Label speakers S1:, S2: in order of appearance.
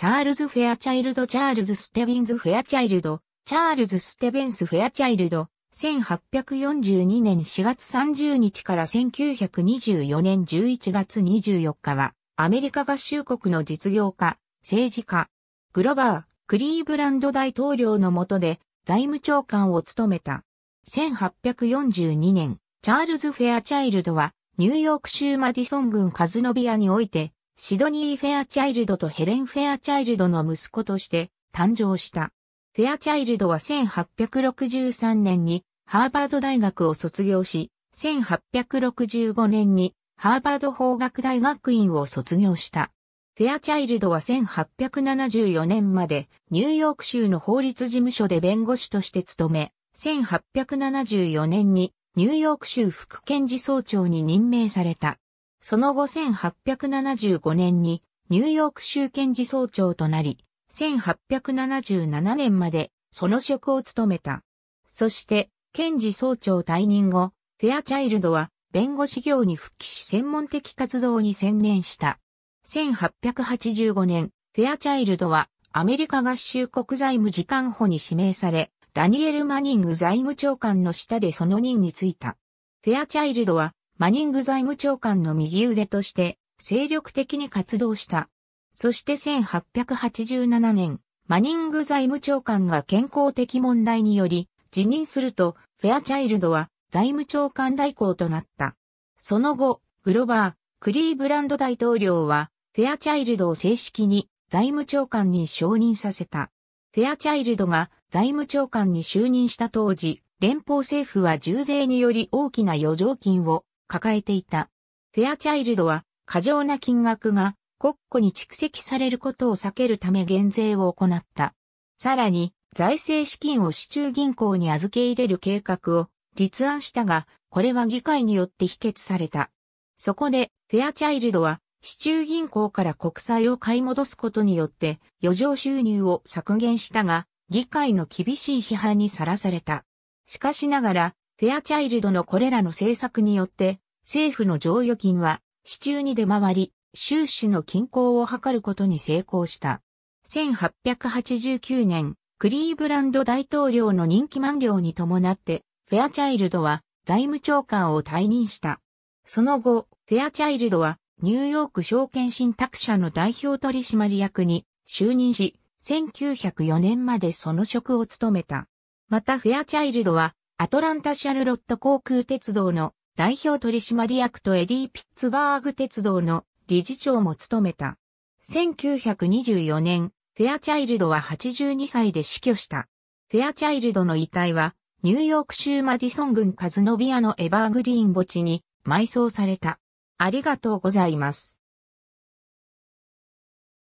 S1: チャールズ・フェアチャイルド・チャールズ・ステビンズ・フェアチャイルド、チャールズ・ステベンス・フェアチャイルド、1842年4月30日から1924年11月24日は、アメリカ合衆国の実業家、政治家、グロバー、クリーブランド大統領の下で財務長官を務めた。1842年、チャールズ・フェアチャイルドは、ニューヨーク州マディソン郡カズノビアにおいて、シドニー・フェアチャイルドとヘレン・フェアチャイルドの息子として誕生した。フェアチャイルドは1863年にハーバード大学を卒業し、1865年にハーバード法学大学院を卒業した。フェアチャイルドは1874年までニューヨーク州の法律事務所で弁護士として勤め、1874年にニューヨーク州副検事総長に任命された。その後1875年にニューヨーク州検事総長となり、1877年までその職を務めた。そして、検事総長退任後、フェアチャイルドは弁護士業に復帰し専門的活動に専念した。1885年、フェアチャイルドはアメリカ合衆国財務次官補に指名され、ダニエル・マニング財務長官の下でその任に就いた。フェアチャイルドはマニング財務長官の右腕として精力的に活動した。そして1887年、マニング財務長官が健康的問題により辞任すると、フェアチャイルドは財務長官代行となった。その後、グロバー、クリーブランド大統領は、フェアチャイルドを正式に財務長官に承認させた。フェアチャイルドが財務長官に就任した当時、連邦政府は重税により大きな余剰金を抱えていた。フェアチャイルドは過剰な金額が国庫に蓄積されることを避けるため減税を行った。さらに財政資金を市中銀行に預け入れる計画を立案したが、これは議会によって否決された。そこでフェアチャイルドは市中銀行から国債を買い戻すことによって余剰収入を削減したが、議会の厳しい批判にさらされた。しかしながら、フェアチャイルドのこれらの政策によって、政府の剰余金は、市中に出回り、収支の均衡を図ることに成功した。1889年、クリーブランド大統領の任期満了に伴って、フェアチャイルドは財務長官を退任した。その後、フェアチャイルドはニューヨーク証券信託社の代表取締役に就任し、1904年までその職を務めた。またフェアチャイルドはアトランタ・シャルロット航空鉄道の代表取締役とエディ・ピッツバーグ鉄道の理事長も務めた。1924年、フェアチャイルドは82歳で死去した。フェアチャイルドの遺体は、ニューヨーク州マディソン郡カズノビアのエバーグリーン墓地に埋葬された。ありがとうございます。